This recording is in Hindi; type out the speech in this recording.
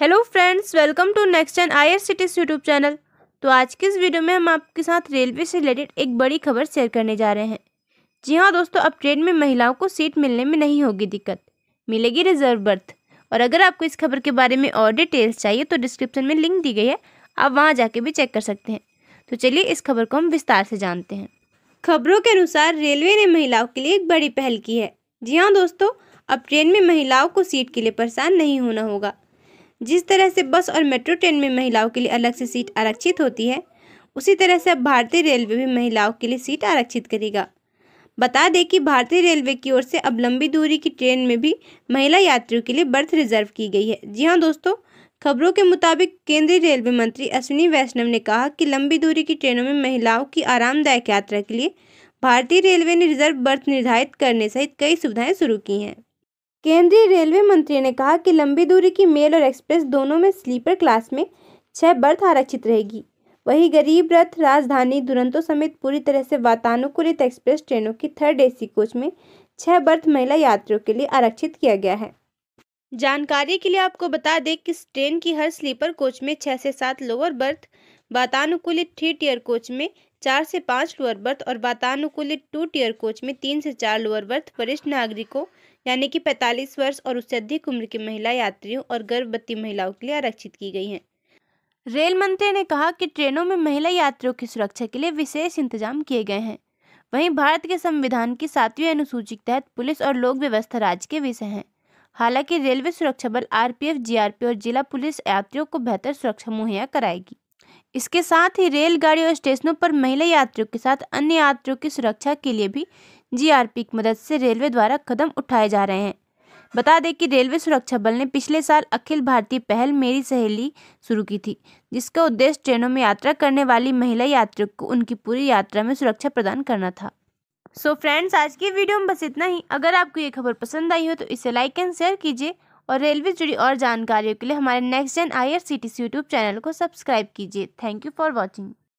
hello friends welcome to next N I R YouTube channel तो आज के इस वीडियो में हम आपके साथ रेलवे से रिलेटेड एक बड़ी खबर शेयर करने जा रहे हैं जी हाँ दोस्तों अब ट्रेन में महिलाओं को सीट मिलने में नहीं होगी दिक्कत मिलेगी रिजर्व बर्थ और अगर आपको इस खबर के बारे में और डिटेल्स चाहिए तो डिस्क्रिप्शन में लिंक दी गई है आप वहाँ जाके भी चेक कर सकते हैं तो चलिए इस खबर को हम विस्तार से जानते हैं खबरों के अनुसार रेलवे ने महिलाओं के लिए एक बड़ी पहल की है जी हाँ दोस्तों अब ट्रेन में महिलाओं को सीट के लिए परेशान नहीं होना होगा जिस तरह से बस और मेट्रो ट्रेन में महिलाओं के लिए अलग से सीट आरक्षित होती है उसी तरह से अब भारतीय रेलवे भी महिलाओं के लिए सीट आरक्षित करेगा बता दें कि भारतीय रेलवे की ओर से अब लंबी दूरी की ट्रेन में भी महिला यात्रियों के लिए बर्थ रिजर्व की गई है जी हाँ दोस्तों खबरों के मुताबिक केंद्रीय रेलवे मंत्री अश्विनी वैष्णव ने कहा कि लंबी दूरी की ट्रेनों में महिलाओं की आरामदायक यात्रा के लिए भारतीय रेलवे ने रिजर्व बर्थ निर्धारित करने सहित कई सुविधाएं शुरू की हैं केंद्रीय रेलवे मंत्री ने कहा कि लंबी दूरी की मेल और एक्सप्रेस दोनों में स्लीपर क्लास में छह बर्थ आरक्षित रहेगी वहीं गरीब रथ राजधानी दुरंतों समेत पूरी तरह से वातानुकूलित एक्सप्रेस ट्रेनों की थर्ड एसी कोच में छह बर्थ महिला यात्रियों के लिए आरक्षित किया गया है जानकारी के लिए आपको बता दें कि ट्रेन की हर स्लीपर कोच में छः से सात लोअर बर्थ वातानुकूलित थ्री टीयर कोच में चार से पाँच लोअर बर्थ और वातानुकूलित टू टीयर कोच में तीन से चार लोअर बर्थ वरिष्ठ नागरिकों यानी कि पैंतालीस वर्ष और उससे अधिक उम्र की महिला यात्रियों और गर्भवती महिलाओं के लिए आरक्षित की गई हैं रेल मंत्री ने कहा कि ट्रेनों में महिला यात्रियों की सुरक्षा के लिए विशेष इंतजाम किए गए हैं वहीं भारत के संविधान की सातवीं अनुसूची के तहत पुलिस और लोक व्यवस्था राज्य के विषय हैं हालांकि रेलवे सुरक्षा बल आरपीएफ, जीआरपी और जिला पुलिस यात्रियों को बेहतर सुरक्षा मुहैया कराएगी इसके साथ ही रेलगाड़ी और स्टेशनों पर महिला यात्रियों के साथ अन्य यात्रियों की सुरक्षा के लिए भी जीआरपी की मदद से रेलवे द्वारा कदम उठाए जा रहे हैं बता दें कि रेलवे सुरक्षा बल ने पिछले साल अखिल भारतीय पहल मेरी सहेली शुरू की थी जिसका उद्देश्य ट्रेनों में यात्रा करने वाली महिला यात्रियों को उनकी पूरी यात्रा में सुरक्षा प्रदान करना था सो so फ्रेंड्स आज की वीडियो में बस इतना ही अगर आपको ये खबर पसंद आई हो तो इसे लाइक एंड शेयर कीजिए और रेलवे जुड़ी और जानकारियों के लिए हमारे नेक्स्ट जन आई यूट्यूब चैनल को सब्सक्राइब कीजिए थैंक यू फॉर वॉचिंग